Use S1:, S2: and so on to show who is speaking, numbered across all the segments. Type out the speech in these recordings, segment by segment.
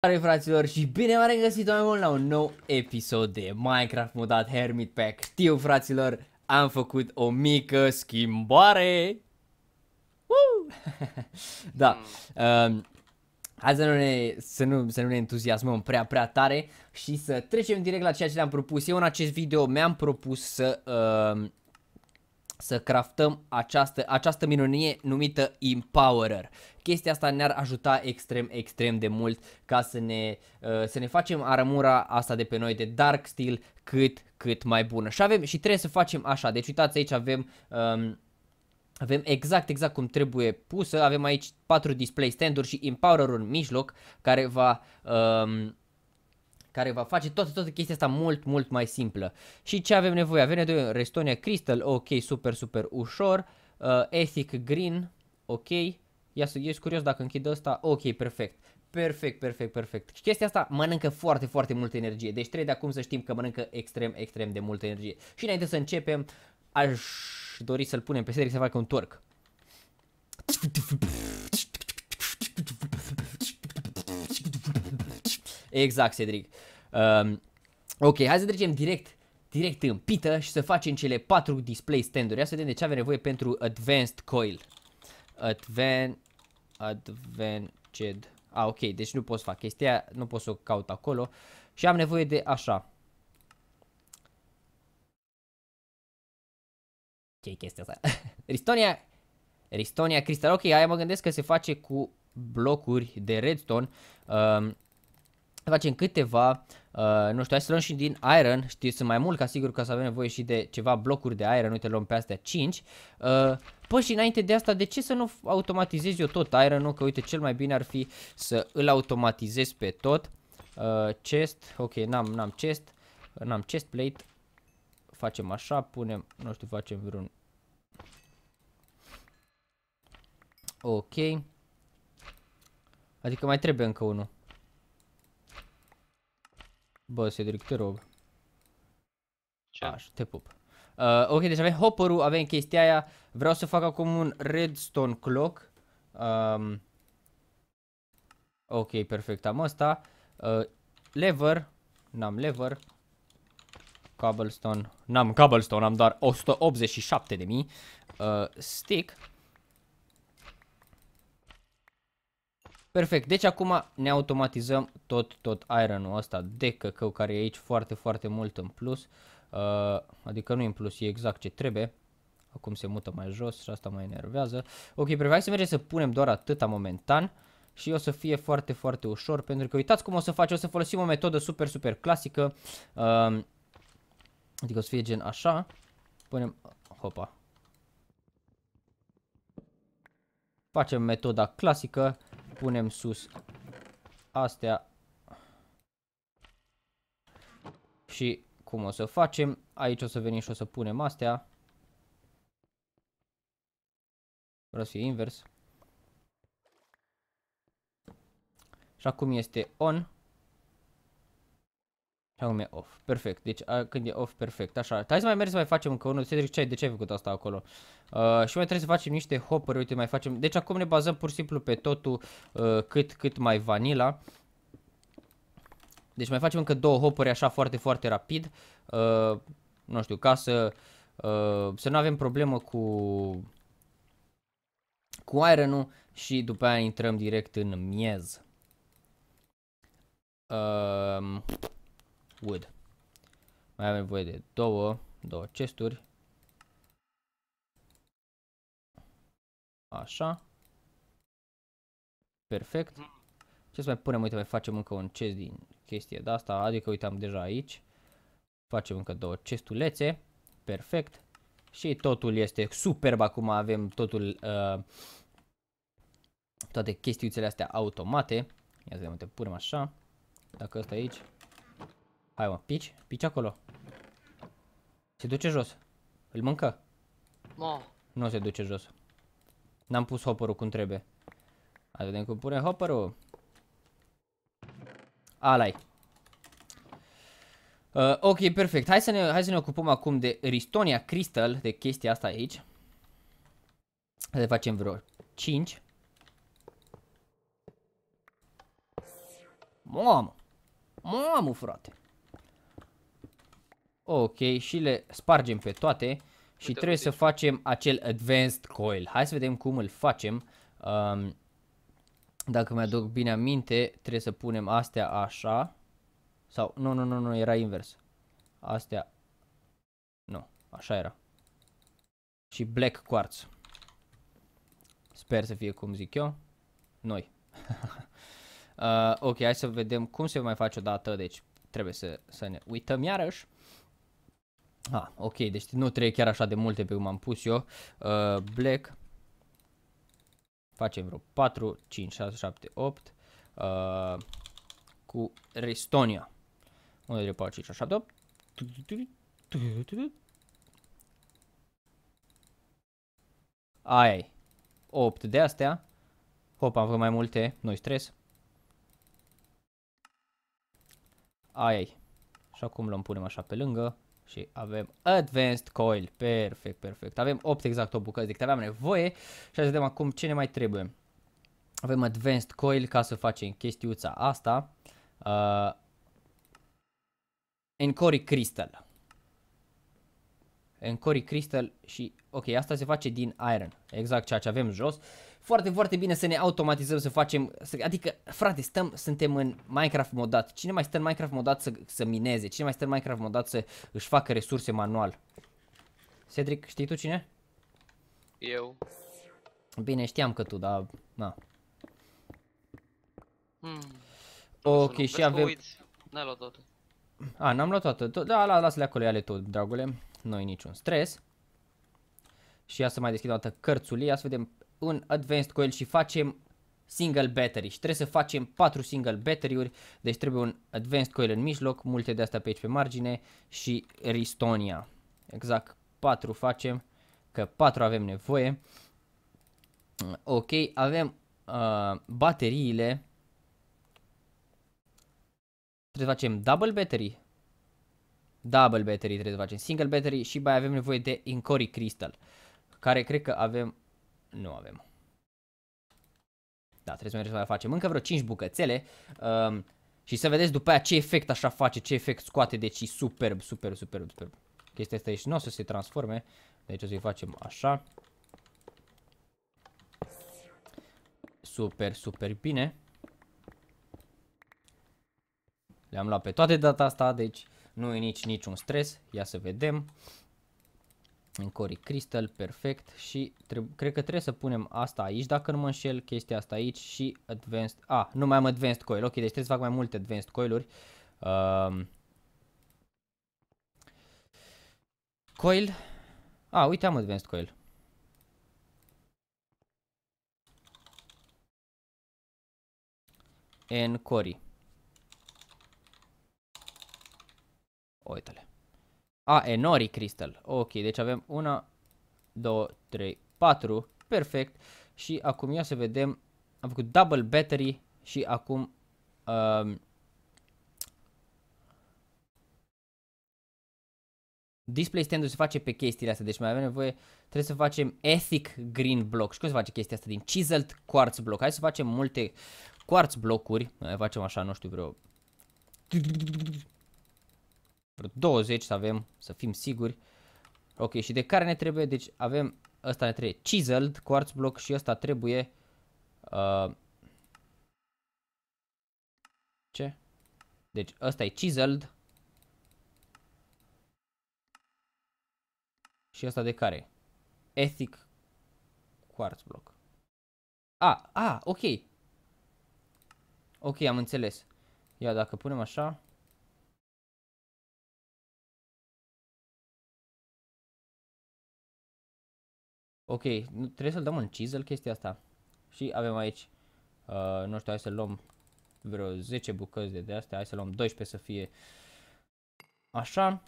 S1: Salutare fraților și bine v-am regăsit mai mult la un nou episod de Minecraft modat Hermit Pack Știu fraților, am făcut o mică schimbare Woo! Da, um, hai să nu, ne, să, nu, să nu ne entuziasmăm prea prea tare și să trecem direct la ceea ce le-am propus Eu în acest video mi-am propus să um, să craftăm această, această minunie numită Empowerer. Chestia asta ne-ar ajuta extrem, extrem de mult ca să ne, uh, să ne facem armura asta de pe noi de Dark Steel cât, cât mai bună. Și avem și trebuie să facem așa, deci uitați aici avem... Um, avem exact, exact cum trebuie pusă, avem aici patru display stand-uri și empowerul în mijloc care va um, care va face toată, toată chestia asta mult, mult mai simplă. Și ce avem nevoie? Avem nevoie de Restonia Crystal, ok, super, super ușor, uh, Ethic Green, ok, ia să ești curios dacă închid asta, ok, perfect. Perfect, perfect, perfect. Și chestia asta mănâncă foarte, foarte multă energie. Deci trebuie de acum să știm că mănâncă extrem, extrem de multă energie. Și înainte să începem, aș dori să-l punem pe serie să facă un torc. Exact, Cedric. Ehm, ok, hai să trecem direct direct în pită și să facem cele 4 display standuri. Ia să vedem de ce avem nevoie pentru Advanced Coil. Advan... Advanced... A, ah, ok, deci nu pot să fac chestia, nu pot să o caut acolo. Și am nevoie de așa. ce chestia asta? Ristonia... Ristonia Crystal. Ok, aia mă gândesc că se face cu blocuri de redstone. Um, să facem câteva, uh, nu știu, hai să luăm și din iron, știi, sunt mai mult ca sigur că să avem nevoie și de ceva blocuri de iron, uite, luăm pe astea 5. Uh, Păi și înainte de asta, de ce să nu automatizez eu tot iron nu Că uite, cel mai bine ar fi să îl automatizez pe tot. Uh, chest, ok, n-am n-am chest, n-am chest plate. Facem așa, punem, nu știu, facem vreun... Ok. Adică mai trebuie încă unul. Bă, Cedric, te rog. Ce? Așa, te pup. Uh, ok, deci avem hopper avem chestia aia. Vreau să fac acum un redstone clock. Um, ok, perfect, am asta. Uh, lever, n-am lever. Cobblestone, n-am cobblestone, am doar 187.000. de mii. Uh, stick. Perfect, deci acum ne automatizăm tot, tot iron-ul ăsta de căcău care e aici foarte, foarte mult în plus. Uh, adică nu e în plus, e exact ce trebuie. Acum se mută mai jos și asta mă enervează. Ok, perfect, hai să mergem să punem doar atâta momentan. Și o să fie foarte, foarte ușor pentru că uitați cum o să face, o să folosim o metodă super, super clasică. Uh, adică o să fie gen așa. Punem, hopa. Facem metoda clasică punem sus astea. Și cum o să facem? Aici o să venim și o să punem astea. Vreau să fie invers. Și acum este on. Acum e off. Perfect. Deci a, când e off, perfect. Așa. Hai să mai mergem să mai facem încă unul. Cedric, ce ai, de ce ai făcut asta acolo? Uh, și mai trebuie să facem niște hopperi. Uite, mai facem. Deci acum ne bazăm pur și simplu pe totul uh, cât, cât mai vanila. Deci mai facem încă două hopuri așa foarte, foarte rapid. Uh, nu știu, ca să, uh, să nu avem problemă cu, cu iron și după aia intrăm direct în miez. Uh, wood. Mai avem nevoie de două, două chesturi. Așa. Perfect. Ce să mai punem? Uite, mai facem încă un chest din chestia de asta, adică uitam deja aici. Facem încă două chestulețe. Perfect. Și totul este superb acum, avem totul, uh, toate chestiuțele astea automate. Ia să vedem, te punem așa. Dacă ăsta aici, Hai mă, pici? Pici acolo. Se duce jos. Îl mâncă. Ma. Nu se duce jos. N-am pus hopper cum trebuie. Hai vedem cum hopper hopperul. Alai. Uh, ok, perfect. Hai să, ne, hai să ne ocupăm acum de Ristonia Crystal, de chestia asta aici. Hai să facem vreo 5. Mamă! Mamă, frate! Ok, și le spargem pe toate și Uite, trebuie să facem acel advanced coil. Hai să vedem cum îl facem. Um, dacă mi-aduc bine aminte, trebuie să punem astea așa. Sau, nu, nu, nu, nu, era invers. Astea, nu, așa era. Și black quartz. Sper să fie cum zic eu. Noi. uh, ok, hai să vedem cum se mai face o dată. Deci trebuie să, să ne uităm iarăși. Ah, ok, deci nu trebuie chiar așa de multe pe cum am pus eu. Uh, black. Facem vreo 4, 5, 6, 7, 8. Uh, cu Restonia. 1, 2, 4, 5, 7, 8. Aia e. 8 de astea. Hop, am făcut mai multe. Nu-i stres. Aia Și acum l-am punem așa pe lângă și avem Advanced Coil. Perfect, perfect. Avem 8 exact o bucăți de care am nevoie și să vedem acum ce ne mai trebuie. Avem Advanced Coil ca să facem chestiuța asta. Uh, Encore Crystal. Encore Crystal și ok, asta se face din iron. Exact ceea ce avem jos. Uh, foarte, foarte bine să ne automatizăm, să facem, să, adică, frate, stăm, suntem în Minecraft modat. Cine mai stă în Minecraft modat să, să mineze? Cine mai stă în Minecraft modat să își facă resurse manual? Cedric, știi tu cine? Eu. Bine, știam că tu, dar, na. Hmm. Ok, și avem... N-ai luat toate. A, n-am luat toate. Da, la, lasă-le acolo, ia-le tot, dragule. Nu-i niciun stres. Și ia să mai deschid o dată ia să vedem în Advanced Coil și facem single battery și trebuie să facem 4 single battery-uri, deci trebuie un Advanced Coil în mijloc, multe de astea pe aici pe margine și Ristonia. Exact 4 facem, că 4 avem nevoie. Ok, avem uh, bateriile. Trebuie să facem double battery. Double battery trebuie să facem, single battery și mai avem nevoie de Incori Crystal, care cred că avem nu avem. Da, trebuie să mai facem încă vreo 5 bucățele. Um, și să vedeți după aia ce efect așa face, ce efect scoate. Deci e superb, superb, superb, superb. Chestia asta aici nu o să se transforme. Deci o să-i facem așa. Super, super bine. Le-am luat pe toate data asta, deci nu e nici niciun stres. Ia să vedem în Cori Crystal, perfect și cred că trebuie să punem asta aici dacă nu mă înșel, chestia asta aici și Advanced, a, ah, nu mai am Advanced Coil, ok, deci trebuie să fac mai multe Advanced Coil-uri. Um, coil, a, ah, uite am Advanced Coil. În Cori. Uite-le. A, Enori Crystal. Ok, deci avem una, două, trei, patru. Perfect. Și acum ia să vedem. Am făcut double battery și acum... Um, display stand se face pe chestiile astea, deci mai avem nevoie, trebuie să facem ethic green block. Și cum se face chestia asta din chiseled quartz block? Hai să facem multe quartz blocuri, facem așa, nu știu, vreo vreo 20 să avem, să fim siguri. Ok, și de care ne trebuie? Deci avem, ăsta ne trebuie chiseled, quartz block și ăsta trebuie... Uh, ce? Deci ăsta e chiseled. Și ăsta de care? Ethic quartz block. A, a, ok. Ok, am înțeles. Ia, dacă punem așa. Ok, trebuie să-l dăm un chisel chestia asta. Și avem aici, uh, nu știu, hai să luăm vreo 10 bucăți de astea, hai să luăm 12 să fie așa.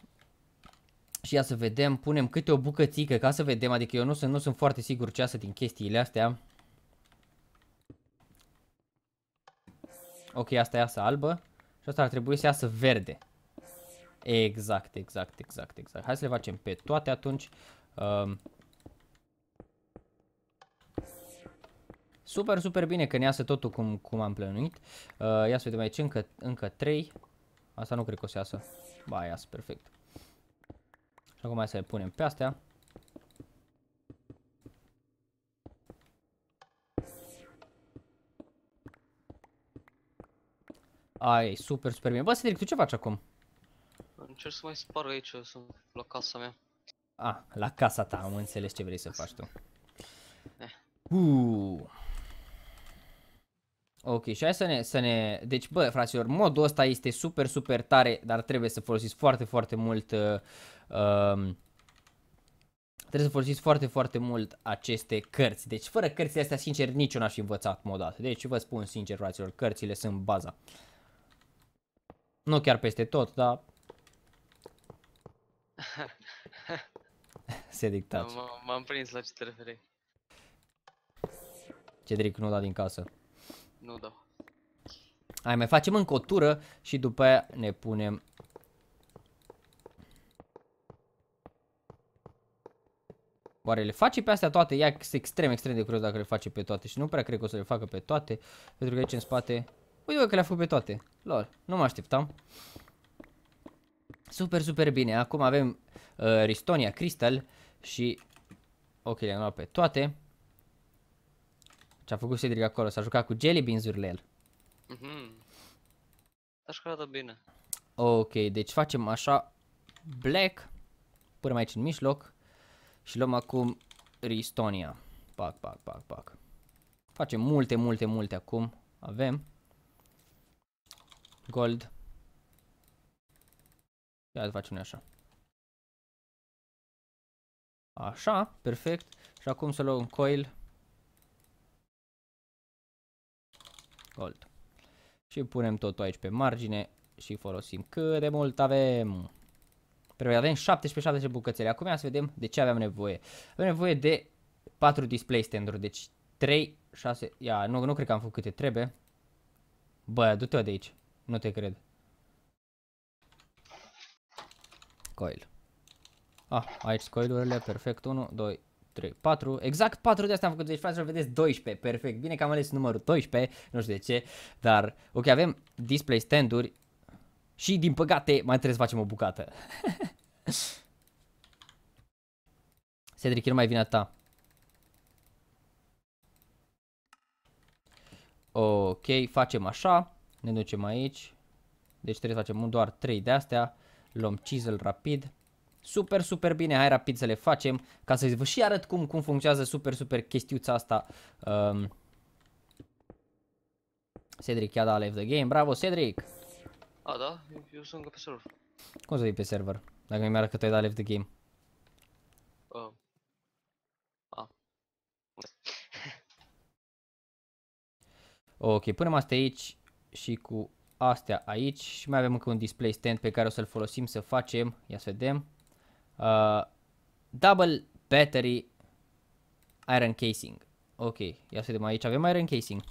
S1: Și ia să vedem, punem câte o bucățică ca să vedem, adică eu nu sunt, nu sunt foarte sigur ce asta din chestiile astea. Ok, asta e asta albă și asta ar trebui să iasă verde. Exact, exact, exact, exact. Hai să le facem pe toate atunci. Uh, Super, super bine că ne iasă totul cum, cum am plănuit. Uh, ia să vedem aici, încă, încă 3. Asta nu cred că o să iasă. Ba, iasă, perfect. Și acum hai să le punem pe astea. Ai, super, super bine. Bă, Cedric, tu ce faci acum? Încerc să mai spar aici, sunt la casa mea. Ah, la casa ta, am înțeles ce vrei să faci tu. Uh. Ok, și hai să ne, să ne... Deci, bă, fraților, modul ăsta este super, super tare, dar trebuie să folosiți foarte, foarte mult... Uh, um, trebuie să folosiți foarte, foarte mult aceste cărți. Deci, fără cărțile astea, sincer, nici eu n-aș fi învățat modat. Deci, vă spun sincer, fraților, cărțile sunt baza. Nu chiar peste tot, dar... Se dictați. M-am prins la ce te referi. Cedric nu da din casă. Nu da. Hai, mai facem încă o tură și după aia ne punem Oare le face pe astea toate? Ea este extrem, extrem de curios dacă le face pe toate și nu prea cred că o să le facă pe toate Pentru că aici în spate... Uite bă, că le-a făcut pe toate Lor, nu mă așteptam Super, super bine. Acum avem uh, Ristonia Crystal și... Ok, le-am luat pe toate. Ce a făcut Cedric acolo, s-a jucat cu jelly beans-urile el. Mhm. Aș arată bine. Ok, deci facem așa. Black. Punem aici în mijloc. Și luăm acum Ristonia. Pac, pac, pac, pac. Facem multe, multe, multe acum. Avem. Gold. Ia facem așa. Așa, perfect. Și acum să luăm coil. Alt. Și punem totul aici pe margine și folosim cât de mult avem. Trebuie avem 17-17 bucățele. Acum să vedem de ce avem nevoie. Avem nevoie de 4 display stand-uri. Deci 3, 6... Ia, nu, nu cred că am făcut câte trebuie. Bă, du-te de aici. Nu te cred. Coil. Ah, aici coilurile. Perfect. 1, 2, 3, 4, exact 4 de astea am făcut, deci fraților vedeți 12, perfect, bine că am ales numărul 12, nu știu de ce, dar ok avem display standuri și din păcate mai trebuie să facem o bucată. Cedric, nu mai vine a ta. Ok, facem așa, ne ducem aici, deci trebuie să facem doar 3 de astea, luăm chisel rapid super, super bine. Hai rapid să le facem ca să vă și arăt cum, cum funcționează super, super chestiuța asta. Um, Cedric da, left the game. Bravo, Cedric! A, da? Eu sunt pe server. Cum să fii pe server? Dacă mi-ar că te-ai dat left the game. Uh. ok, punem astea aici și cu astea aici și mai avem încă un display stand pe care o să-l folosim să facem, ia să vedem, Uh, double battery iron casing. Ok, ia să vedem aici, avem iron casing.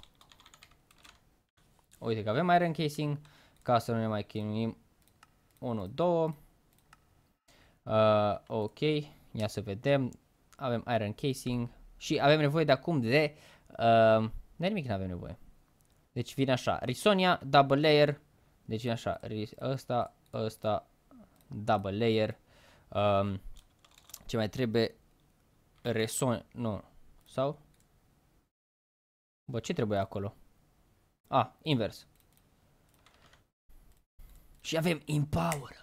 S1: Uite că avem iron casing, ca să nu ne mai chinuim 1, 2. Uh, ok, ia să vedem, avem iron casing și avem nevoie de acum de, uh, de nimic nu avem nevoie. Deci vine așa, Risonia, double layer, deci vine așa, ăsta, ăsta, double layer, Um, ce mai trebuie? Reson... Nu. Sau? Bă, ce trebuie acolo? A, ah, invers. Și avem Empower.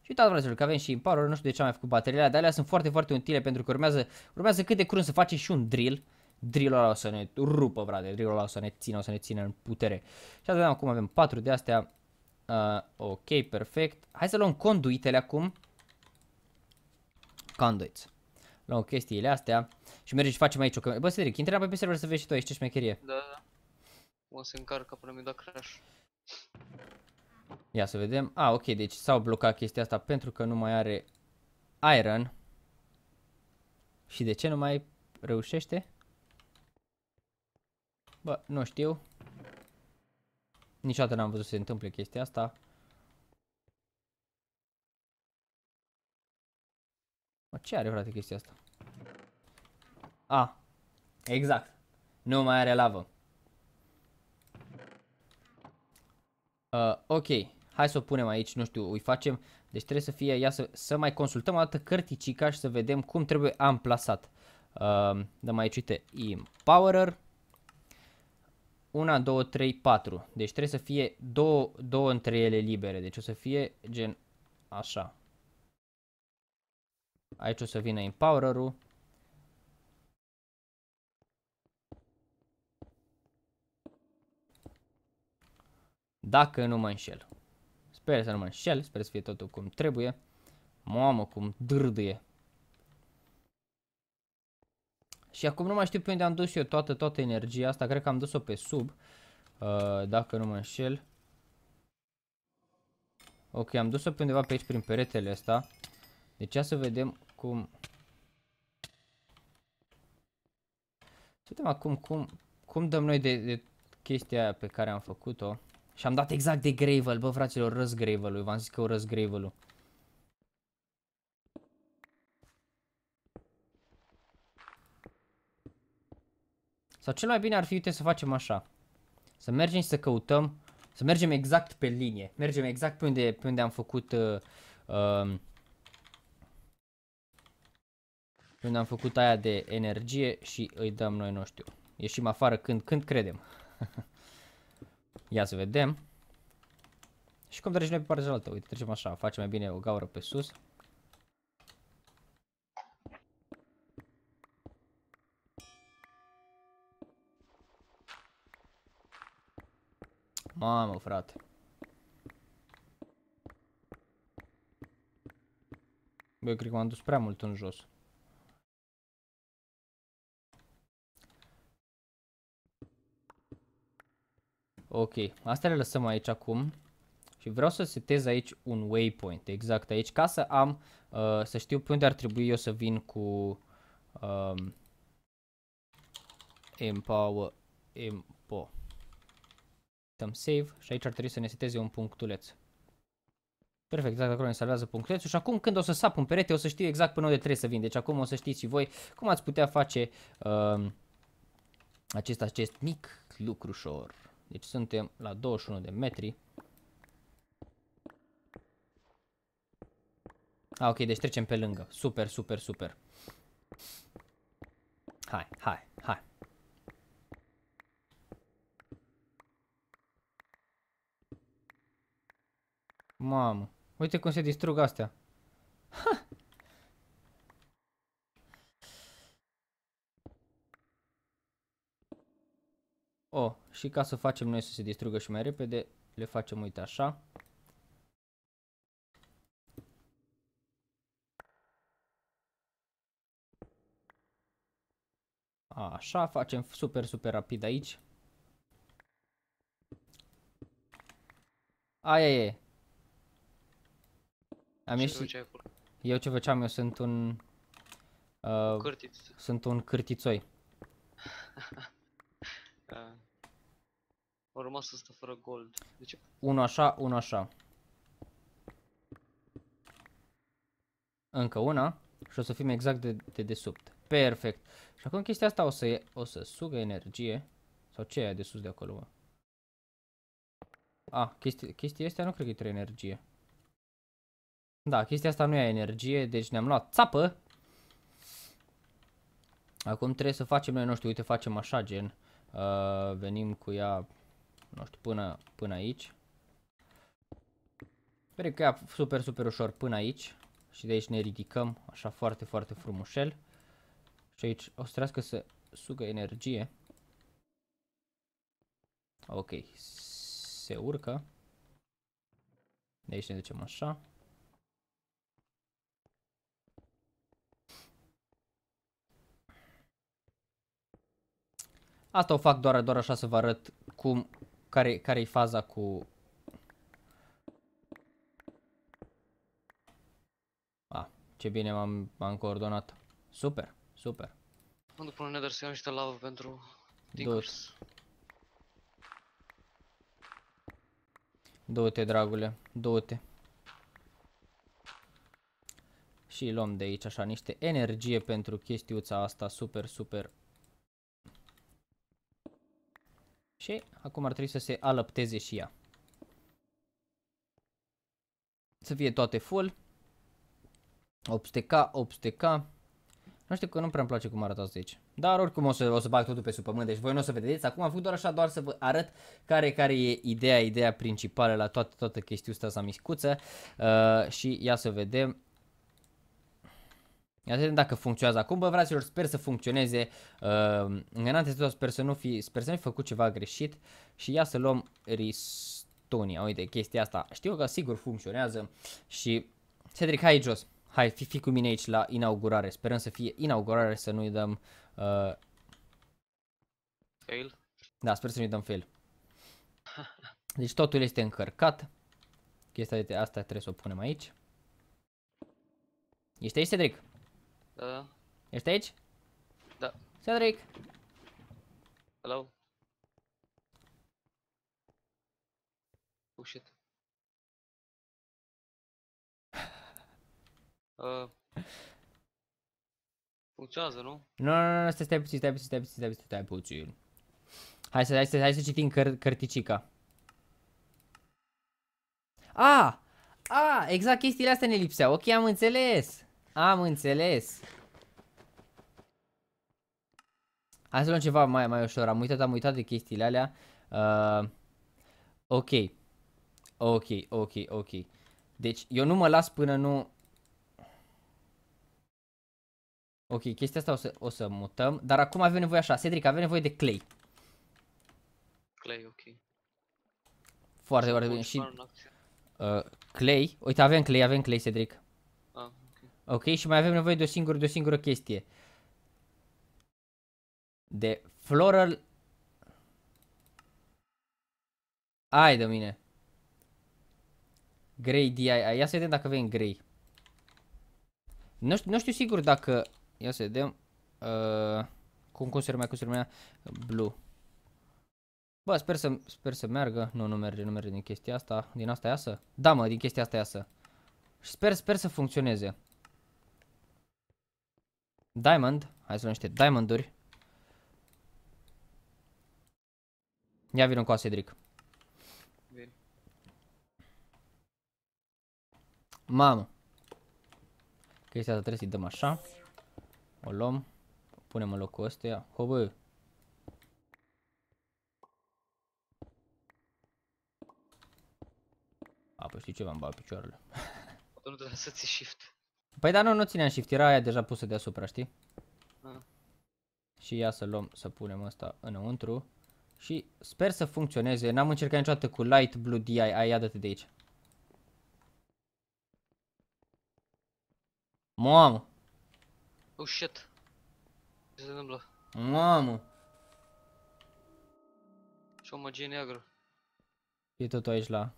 S1: Și uitați, fraților, că avem și Empower, nu știu de ce am mai făcut bateriile, dar alea sunt foarte, foarte utile pentru că urmează, urmează cât de curând să faci și un drill. Drillul ăla o să ne rupă, frate, drillul ăla o să ne țină, o să ne țină în putere. Și atunci acum avem 4 de astea, Uh, ok, perfect. Hai să luăm conduitele acum. Conduits. Luăm chestiile astea și mergem și facem aici o cameră. Bă, Cedric, intră pe server să vezi și tu aici ce șmecherie. Da, da. da. O să încarcă până mi-a dat crash. Ia să vedem. Ah, ok, deci s-au blocat chestia asta pentru că nu mai are iron. Și de ce nu mai reușește? Bă, nu știu. Niciodată n-am văzut să se întâmple chestia asta. Mă, ce are frate chestia asta? A, exact. Nu mai are lavă. Uh, ok, hai să o punem aici, nu știu, îi facem. Deci trebuie să fie, ia să, să mai consultăm o dată cărticica și să vedem cum trebuie amplasat. Uh, dăm aici, uite, Empowerer. 1, 2, 3, 4. Deci trebuie să fie două, două între ele libere. Deci o să fie gen așa. Aici o să vină empowerer-ul. Dacă nu mă înșel. Sper să nu mă înșel, sper să fie totul cum trebuie. Mamă, cum dârdâie. Și acum nu mai știu pe unde am dus eu toată, toată energia asta. Cred că am dus-o pe sub. Uh, dacă nu mă înșel. Ok, am dus-o pe undeva pe aici prin peretele ăsta. Deci ia să vedem cum... Să vedem acum cum, cum dăm noi de, de chestia aia pe care am făcut-o. Și am dat exact de Gravel, bă fraților, răs Gravel-ul. V-am zis că o răs Gravel-ul. Sau cel mai bine ar fi, uite, să facem așa. Să mergem și să căutăm, să mergem exact pe linie. Mergem exact pe unde, pe unde am făcut... Uh, uh, pe unde am făcut aia de energie și îi dăm noi, nu știu. Ieșim afară când, când credem. Ia să vedem. Și cum trecem noi pe partea cealaltă. Uite, trecem așa, facem mai bine o gaură pe sus. Mamă, frate. Bă, cred că m-am dus prea mult în jos. Ok, astea le lăsăm aici acum. Și vreau să setez aici un waypoint, exact aici, ca să am, uh, să știu pe unde ar trebui eu să vin cu um, empower, empower. Dăm save și aici ar trebui să ne seteze un punctuleț. Perfect, exact acolo ne salvează punctulețul și acum când o să sap un perete o să știu exact până unde trebuie să vin. Deci acum o să știți și voi cum ați putea face uh, acest, acest mic lucrușor. Deci suntem la 21 de metri. Ah, ok, deci trecem pe lângă. Super, super, super. Hai, hai, hai. Mamă. Uite cum se distrug astea. Ha! Oh, și ca să facem noi să se distrugă și mai repede, le facem uite așa. Așa, facem super, super rapid aici. Aia e. Am ieșit... eu ce făceam? Eu sunt un... Uh, Sunt un cârtițoi. uh, a da. rămas asta fără gold. De ce? Unul așa, unul așa. Încă una. Și o să fim exact de, de desubt. Perfect. Și acum chestia asta o să, o să sugă energie. Sau ce e de sus de acolo, mă? A, ah, chesti chestia asta nu cred că trebuie energie. Da, chestia asta nu ia energie, deci ne-am luat țapă. Acum trebuie să facem noi, nu știu, uite, facem așa, gen. Uh, venim cu ea, nu știu, până, până aici. Cred că ea super, super ușor până aici. Și de aici ne ridicăm, așa, foarte, foarte frumușel. Și aici o să să sugă energie. Ok, se urcă. De aici ne ducem așa. Asta o fac doar, doar așa să vă arăt cum, care, care e faza cu... A, ce bine m-am coordonat. Super, super. Mă duc până nether să iau niște lavă pentru dinkers. Du-te, dragule, du-te. Și luăm de aici așa niște energie pentru chestiuța asta super, super Și acum ar trebui să se alăpteze și ea. Să fie toate full. 800k, 800k. Nu știu că nu prea îmi place cum arată asta aici. Dar oricum o să, o să bag totul pe sub pământ, deci voi nu o să vedeți. Acum am făcut doar așa, doar să vă arăt care, care e ideea, ideea principală la toată, toată chestia asta micuță. Uh, și ia să vedem Ia să vedem dacă funcționează acum. Bă, fraților, sper să funcționeze. Uh, în antecedat, sper să nu fi, sper să nu fi făcut ceva greșit. Și ia să luăm Ristonia. Uite, chestia asta. Știu că sigur funcționează. Și Cedric, hai jos. Hai, fi, fi cu mine aici la inaugurare. Sperăm să fie inaugurare, să nu-i dăm... Uh... Fail? Da, sper să nu-i dăm fail. Deci totul este încărcat. Chestia de asta trebuie să o punem aici. Ești aici, Cedric? Da, Ești aici? Da. Cedric! Hello? Oh shit. Uh, funcționează, nu? Nu, nu, nu, stai, stai puțin, stai puțin, stai puțin, stai puțin, stai puțin. Hai să, hai să, hai să citim căr cărticica. A! Ah! A, ah, exact chestiile astea ne lipseau. Ok, am înțeles. Am înțeles. Hai să luăm ceva mai, mai ușor. Am uitat, am uitat de chestiile alea. Uh, ok. Ok, ok, ok. Deci, eu nu mă las până nu... Ok, chestia asta o să, o să mutăm. Dar acum avem nevoie așa. Cedric, avem nevoie de clay. Clay, ok. Foarte, foarte bine. Și... Uh, clay. Uite, avem clay, avem clay, Cedric. Ok? Și mai avem nevoie de o singură, de o singură chestie. De floral... Ai de mine. Grey DI. Ia să vedem dacă avem grey. Nu știu, nu știu sigur dacă... Ia să vedem. Uh, cum, cum se numea, cum se numea? Blue. Bă, sper să, sper să meargă. Nu, nu merge, nu merge din chestia asta. Din asta iasă? Da, mă, din chestia asta iasă. Și sper, sper să funcționeze. Diamond. Hai să luăm niște diamonduri. Ia vin un asedric. Mamă. Chestia asta trebuie să-i dăm așa. O luăm. O punem în locul ăsta. Ho, bă. A, păi știi ce, v-am bag picioarele. Nu trebuie să ții shift. Păi dar nu, nu țineam shift, era aia deja pusă deasupra, știi? Ah. Și ia să luăm, să punem asta înăuntru. Și sper să funcționeze. N-am încercat niciodată cu Light Blue DI, ai ia de aici. Mamă! Oh shit! Ce se întâmplă? Mamă! Și o magie neagră. E tot aici la...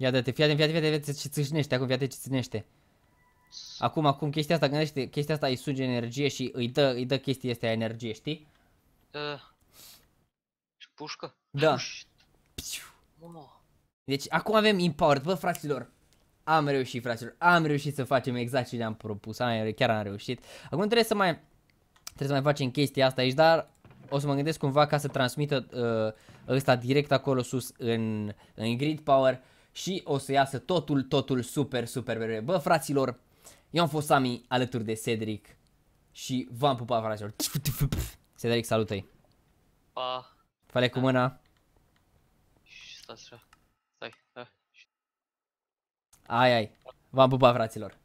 S1: Ia dă-te, fii atent, fii atent, fii ce țâșnește acum, fii atent ce țâșnește. Acum, acum, chestia asta, gândește, chestia asta îi suge energie și îi dă, îi dă chestia asta energie, știi? Uh, pușcă? Da. Deci, acum avem import, bă, fraților. Am reușit, fraților, am reușit să facem exact ce ne-am propus, am, chiar am reușit. Acum trebuie să mai, trebuie să mai facem chestia asta aici, dar o să mă gândesc cumva ca să transmită uh, ăsta direct acolo sus în, în grid power și o să iasă totul, totul super, super bine. Bă, fraților, eu am fost Sami alături de Cedric și v-am pupat, fraților. Cedric, salută-i. Pa. Fale cu mâna. Stai, stai. Ai, ai. V-am pupat, fraților.